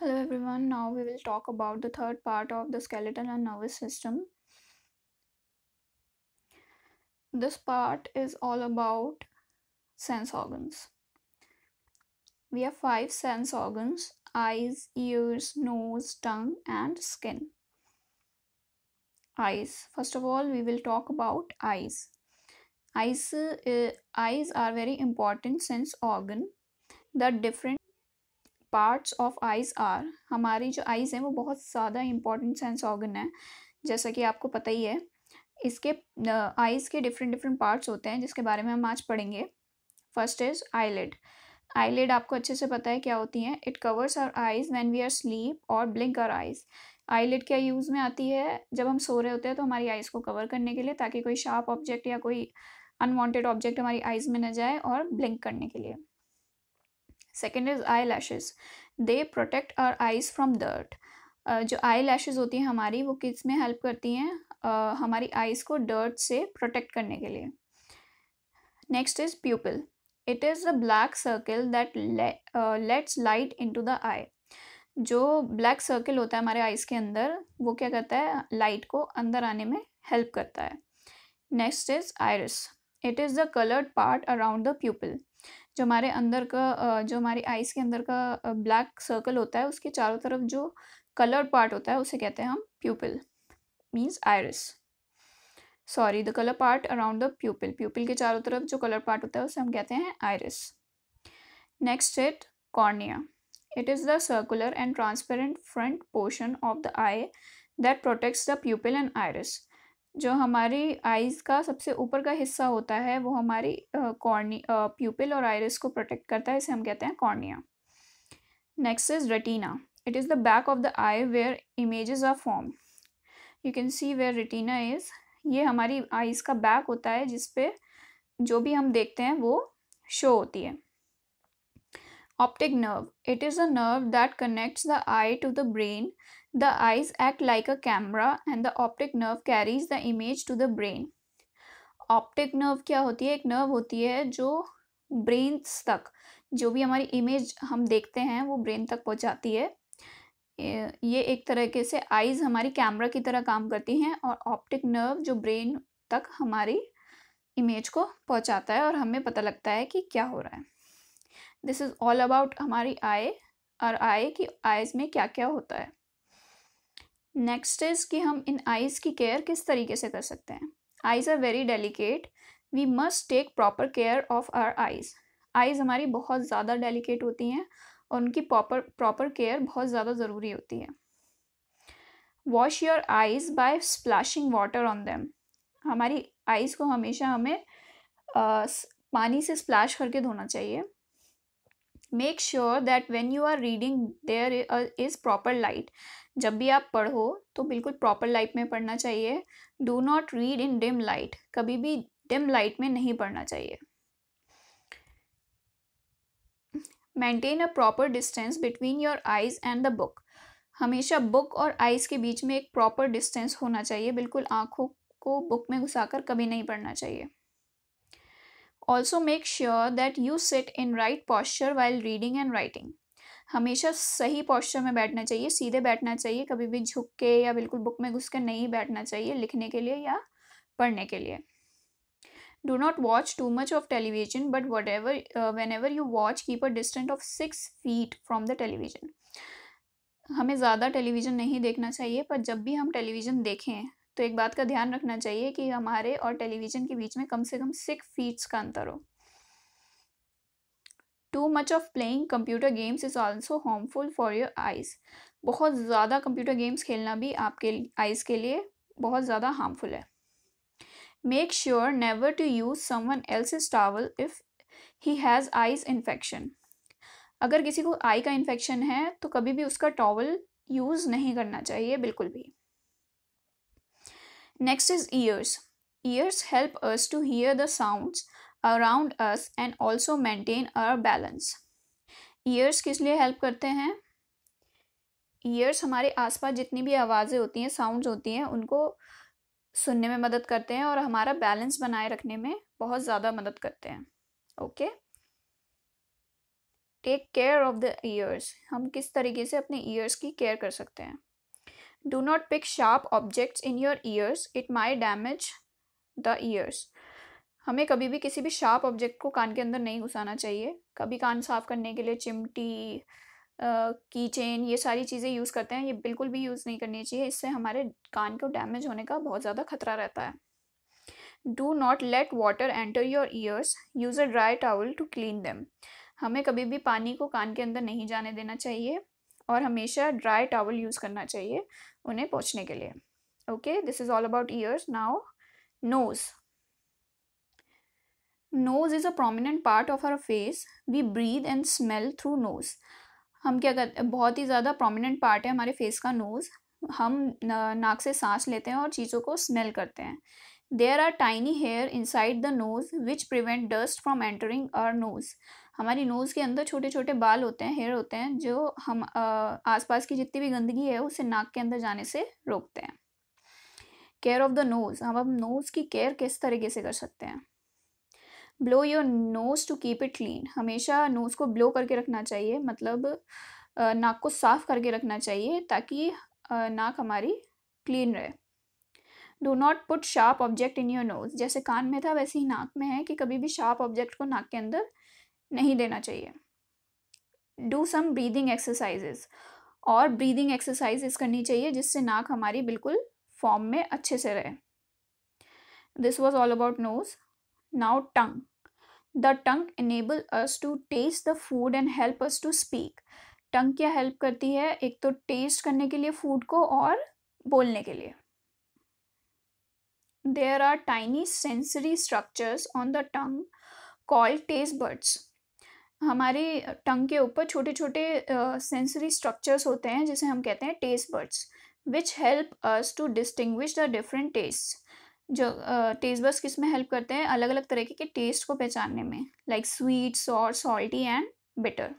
Hello everyone, now we will talk about the third part of the skeletal and nervous system. This part is all about sense organs. We have five sense organs eyes, ears, nose, tongue, and skin. Eyes. First of all, we will talk about eyes. Eyes, uh, eyes are very important sense organ. The different parts of eyes are हमारी जो eyes हैं वो बहुत ज़्यादा important sense organ है जैसा कि आपको पता ही है इसके आइज़ के डिफरेंट डिफरेंट पार्ट्स होते हैं जिसके बारे में हम आज पढ़ेंगे फर्स्ट इज़ आईलेड आईलेड आपको अच्छे से पता है क्या होती हैं it covers our eyes when we are sleep और ब्लिंक आवर आइज़ आईलेट क्या यूज़ में आती है जब हम सो रहे होते हैं तो हमारी आइज़ को कवर करने के लिए ताकि कोई शार्प ऑब्जेक्ट या कोई अनवांटेड ऑब्जेक्ट हमारी आइज़ में न जाए और ब्लिंक करने के लिए second is eyelashes they protect our eyes from dirt जो आई लैशेज़ होती हैं हमारी वो किस में हेल्प करती हैं uh, हमारी आइज़ को डर्ट से प्रोटेक्ट करने के लिए next is pupil it is the black circle that lets light into the eye जो ब्लैक सर्कल होता है हमारे आइज़ के अंदर वो क्या करता है लाइट को अंदर आने में हेल्प करता है next is iris it is the coloured part around the pupil जो हमारे अंदर का जो हमारी आइज़ के अंदर का ब्लैक सर्कल होता है उसके चारों तरफ जो कलर पार्ट होता है उसे कहते हैं हम pupil means iris sorry the colour part around the pupil pupil के चारों तरफ जो कलर पार्ट होता है उसे हम कहते हैं iris next it cornea it is the circular and transparent front portion of the eye that protects the pupil and iris जो हमारी आइज़ का सबसे ऊपर का हिस्सा होता है वो हमारी कॉर्नी प्यूपिल और आइरिस को प्रोटेक्ट करता है इसे हम कहते हैं cornea next is retina it is the back of the eye where images are form you can see where retina is ये हमारी आइज़ का बैक होता है जिसपे जो भी हम देखते हैं वो शो होती है optic nerve it is a nerve that connects the eye to the brain The eyes act like a camera and the optic nerve carries the image to the brain. Optic nerve क्या होती है एक nerve होती है जो brains तक जो भी हमारी इमेज हम देखते हैं वो ब्रेन तक पहुंचाती है ये एक तरीके से आइज हमारी कैमरा की तरह काम करती हैं और ऑप्टिक नर्व जो ब्रेन तक हमारी इमेज को पहुंचाता है और हमें पता लगता है कि क्या हो रहा है दिस इज़ ऑल अबाउट हमारी आई और आई कि आइज़ में क्या क्या होता है नेक्स्ट इज़ कि हम इन आइज़ की केयर किस तरीके से कर सकते हैं eyes are very delicate we must take proper care of our eyes eyes हमारी बहुत ज़्यादा डेलिकेट होती हैं और उनकी प्रॉपर प्रॉपर केयर बहुत ज़्यादा ज़रूरी होती है wash your eyes by splashing water on them हमारी आइज़ को हमेशा हमें आ, पानी से स्प्लैश करके धोना चाहिए make sure that when you are reading there is proper light जब भी आप पढ़ो तो बिल्कुल प्रॉपर लाइट में पढ़ना चाहिए do not read in dim light कभी भी डिम लाइट में नहीं पढ़ना चाहिए maintain a proper distance between your eyes and the book हमेशा बुक और आइज के बीच में एक प्रॉपर डिस्टेंस होना चाहिए बिल्कुल आँखों को बुक में घुसाकर कभी नहीं पढ़ना चाहिए also make sure that you sit in right posture while reading and writing हमेशा सही पॉस्चर में बैठना चाहिए सीधे बैठना चाहिए कभी भी झुक के या बिल्कुल बुक में घुस के नहीं बैठना चाहिए लिखने के लिए या पढ़ने के लिए do not watch too much of television but whatever whenever you watch keep a distant of six feet from the television हमें ज़्यादा टेलीविज़न नहीं देखना चाहिए पर जब भी हम टेलीविज़न देखें तो एक बात का ध्यान रखना चाहिए कि हमारे और टेलीविज़न के बीच में कम से कम सिक्स फीट्स का अंतर हो too much of playing computer games is also harmful for your eyes बहुत ज़्यादा कंप्यूटर गेम्स खेलना भी आपके आइज़ के लिए बहुत ज़्यादा हार्मफुल है make sure never to use someone else towel if he has eyes infection अगर किसी को आई का इन्फेक्शन है तो कभी भी उसका टॉवल यूज़ नहीं करना चाहिए बिल्कुल भी Next is ears. Ears help us to hear the sounds around us and also maintain our balance. Ears किस लिए हेल्प करते हैं ईयर्स हमारे आसपास जितनी भी आवाज़ें होती हैं sounds होती हैं उनको सुनने में मदद करते हैं और हमारा बैलेंस बनाए रखने में बहुत ज़्यादा मदद करते हैं okay take care of the ears हम किस तरीके से अपने ईयर्स की केयर कर सकते हैं do not pick sharp objects in your ears it may damage the ears हमें कभी भी किसी भी शार्प ऑब्जेक्ट को कान के अंदर नहीं घुसाना चाहिए कभी कान साफ करने के लिए चिमटी की चेन ये सारी चीज़ें यूज़ करते हैं ये बिल्कुल भी यूज़ नहीं करनी चाहिए इससे हमारे कान को डैमेज होने का बहुत ज़्यादा खतरा रहता है do not let water enter your ears use a dry towel to clean them हमें कभी भी पानी को कान के अंदर नहीं जाने देना चाहिए और हमेशा ड्राई टॉवल यूज़ करना चाहिए उन्हें पहुँचने के लिए okay this is all about ears now nose nose is a prominent part of our face we breathe and smell through nose हम क्या करते बहुत ही ज़्यादा प्रोमिनेंट पार्ट है हमारे फेस का नोज़ हम नाक से सांस लेते हैं और चीज़ों को स्मेल करते हैं there are tiny hair inside the nose which prevent dust from entering our nose हमारी नोज़ के अंदर छोटे छोटे बाल होते हैं हेयर होते हैं जो हम आसपास की जितनी भी गंदगी है उसे नाक के अंदर जाने से रोकते हैं केयर ऑफ़ द नोज़ हम अब नोज़ की केयर किस तरीके से कर सकते हैं blow your nose to keep it clean हमेशा नोज़ को ब्लो करके रखना चाहिए मतलब नाक को साफ़ करके रखना चाहिए ताकि नाक हमारी क्लीन रहे do not put sharp object in your nose जैसे कान में था वैसे ही नाक में है कि कभी भी शार्प ऑब्जेक्ट को नाक के अंदर नहीं देना चाहिए डू सम ब्रीदिंग एक्सरसाइजेज़ और ब्रीदिंग एक्सरसाइजेस करनी चाहिए जिससे नाक हमारी बिल्कुल फॉर्म में अच्छे से रहे this was all about nose now tongue the tongue enable us to taste the food and help us to speak tongue क्या हेल्प करती है एक तो टेस्ट करने के लिए फूड को और बोलने के लिए there are tiny sensory structures on the tongue called taste buds हमारे टंग के ऊपर छोटे छोटे सेंसरी स्ट्रक्चर्स होते हैं जिसे हम कहते हैं taste buds which help us to distinguish the different taste जो टेस्ट बर्ड्स किस में हेल्प करते हैं अलग अलग तरीके के टेस्ट को पहचानने में like sweet sour salty and bitter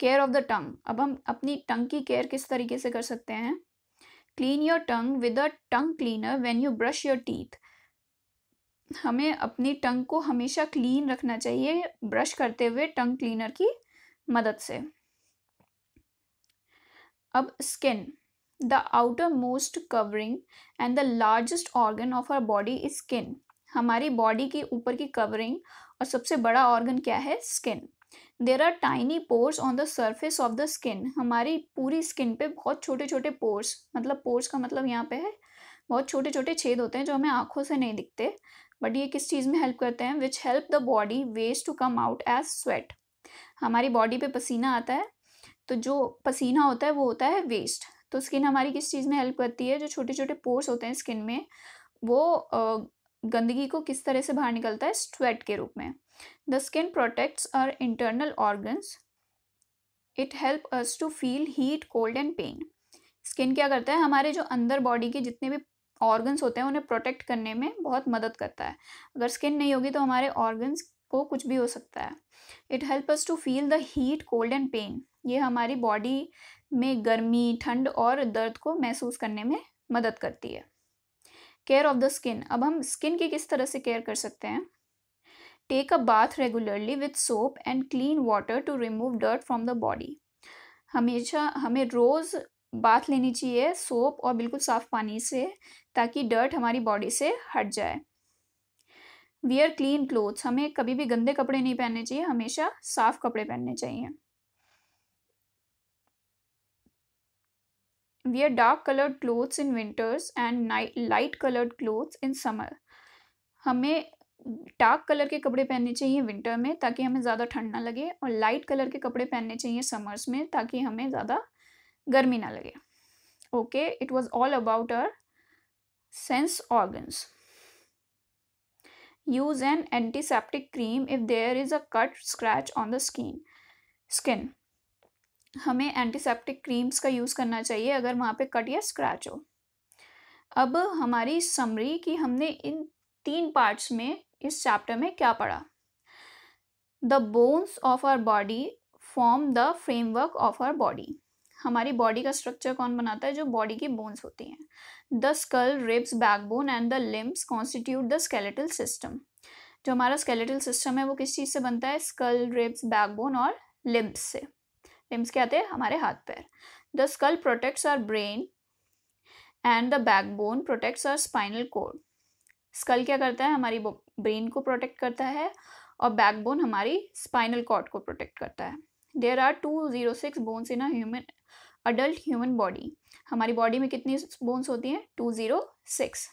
care of the tongue अब हम अपनी टंग की केयर किस तरीके से कर सकते हैं clean your tongue with a tongue cleaner when you brush your teeth हमें अपनी टंग को हमेशा क्लीन रखना चाहिए ब्रश करते हुए टंग क्लीनर की मदद से अब skin the outermost covering and the largest organ of our body is skin हमारी बॉडी के ऊपर की कवरिंग और सबसे बड़ा ऑर्गन क्या है skin there are tiny pores on the surface of the skin हमारी पूरी स्किन पे बहुत छोटे छोटे पोर्स मतलब पोर्स का मतलब यहाँ पे है बहुत छोटे छोटे छेद होते हैं जो हमें आँखों से नहीं दिखते बट ये किस चीज़ में हेल्प करते हैं which help the body waste to come out as sweat हमारी बॉडी पे पसीना आता है तो जो पसीना होता है वो होता है वेस्ट तो स्किन हमारी किस चीज़ में हेल्प करती है जो छोटे छोटे पोर्स होते हैं स्किन में वो गंदगी को किस तरह से बाहर निकलता है स्वेट के रूप में the skin protects our internal organs it help us to feel heat cold and pain skin क्या करता है हमारे जो अंदर बॉडी के जितने भी ऑर्गन्स होते हैं उन्हें प्रोटेक्ट करने में बहुत मदद करता है अगर स्किन नहीं होगी तो हमारे ऑर्गन्स को कुछ भी हो सकता है it help us to feel the heat cold and pain ये हमारी बॉडी में गर्मी ठंड और दर्द को महसूस करने में मदद करती है केयर ऑफ द स्किन अब हम स्किन की किस तरह से केयर कर सकते हैं take a bath regularly with soap and clean water to remove dirt from the body हमेशा हमें रोज़ बाथ लेनी चाहिए सोप और बिल्कुल साफ़ पानी से ताकि डर्ट हमारी बॉडी से हट जाए वियर क्लीन क्लोथ्स हमें कभी भी गंदे कपड़े नहीं पहनने चाहिए हमेशा साफ कपड़े पहनने चाहिए wear dark coloured clothes in winters and light coloured clothes in summer हमें डार्क कलर के कपड़े पहनने चाहिए विंटर में ताकि हमें ज़्यादा ठंड ना लगे और लाइट कलर के कपड़े पहनने चाहिए समर्स में ताकि हमें ज़्यादा गर्मी ना लगे okay it was all about our sense organs use an antiseptic cream if there is a cut scratch on the skin skin हमें एंटीसेप्टिक क्रीम्स का यूज़ करना चाहिए अगर वहां पे कट या स्क्रैच हो अब हमारी समरी कि हमने इन तीन पार्ट्स में इस चैप्टर में क्या पढ़ा the bones of our body form the framework of our body हमारी बॉडी का स्ट्रक्चर कौन बनाता है जो बॉडी की बोन्स होती हैं the skull ribs backbone and the limbs constitute the skeletal system जो हमारा स्केलेटल सिस्टम है वो किस चीज़ से बनता है स्कल रिब्स बैकबोन और लिम्स से लिम्स क्या आते हैं हमारे हाथ पैर the skull protects our brain and the backbone protects our spinal cord skull क्या करता है हमारी ब्रेन को प्रोटेक्ट करता है और बैकबोन हमारी स्पाइनल कॉर्ड को प्रोटेक्ट करता है there are two zero six bones in an adult human body हमारी बॉडी में कितनी बोन्स होती हैं two zero six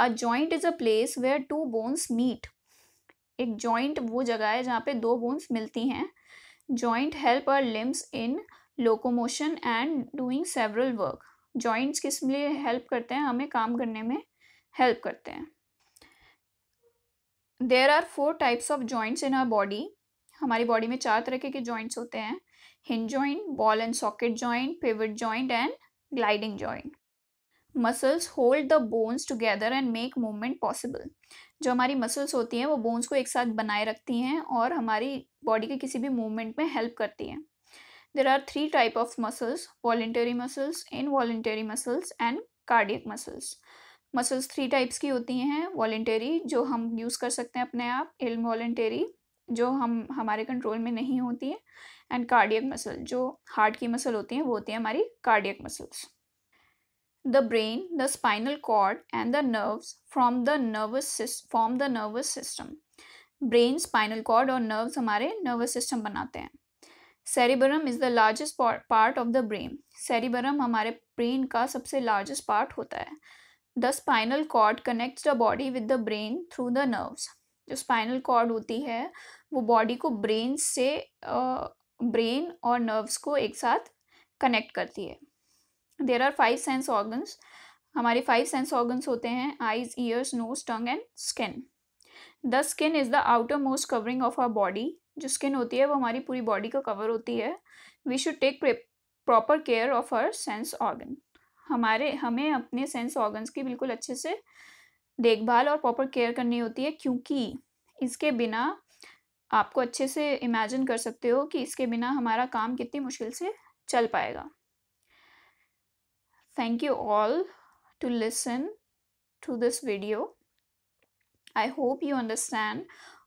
a joint is a place where two bones meet एक जॉइंट वो जगह है जहाँ पे दो बोन्स मिलती हैं joint help our limbs in locomotion and doing several work joints किस लिए हेल्प करते हैं हमें काम करने में हेल्प करते हैं there are four types of joints in our body हमारी बॉडी में चार तरह के जॉइंट्स होते हैं hinge joint ball and socket joint pivot joint and gliding joint muscles hold the bones together and make movement possible जो हमारी muscles होती हैं वो बोन्स को एक साथ बनाए रखती हैं और हमारी बॉडी के किसी भी मूवमेंट में हेल्प करती हैं there are three type of muscles voluntary muscles involuntary muscles and cardiac muscles muscles three types की होती हैं वॉलेंटरी जो हम यूज़ कर सकते हैं अपने आप इन वॉलेंटरी जो हम हमारे कंट्रोल में नहीं होती है एंड कार्डियक मसल जो हार्ट की मसल होती हैं वो होती हैं हमारी cardiac muscles the brain the spinal cord and the nerves from the nervous from the nervous system brain spinal cord और नर्व्स हमारे नर्वस सिस्टम बनाते हैं cerebrum is the largest part of the brain cerebrum हमारे brain का सबसे largest part होता है the spinal cord connects the body with the brain through the nerves जो स्पाइनल कॉर्ड होती है वो बॉडी को ब्रेन से ब्रेन और नर्व्स को एक साथ कनेक्ट करती है there are five sense organs हमारे फाइव सेंस ऑर्गन्स होते हैं eyes ears nose tongue and skin the skin is the outermost covering of our body जो स्किन होती है वो हमारी पूरी बॉडी का कवर होती है we should take proper care of our sense organ हमारे हमें अपने सेंस ऑर्गन्स की बिल्कुल अच्छे से देखभाल और प्रॉपर केयर करनी होती है क्योंकि इसके बिना आपको अच्छे से इमेजिन कर सकते हो कि इसके बिना हमारा काम कितनी मुश्किल से चल पाएगा thank you all to listen to this video I hope you understand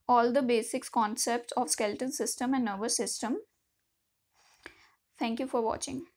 all the basics concept of skeleton system and nervous system thank you for watching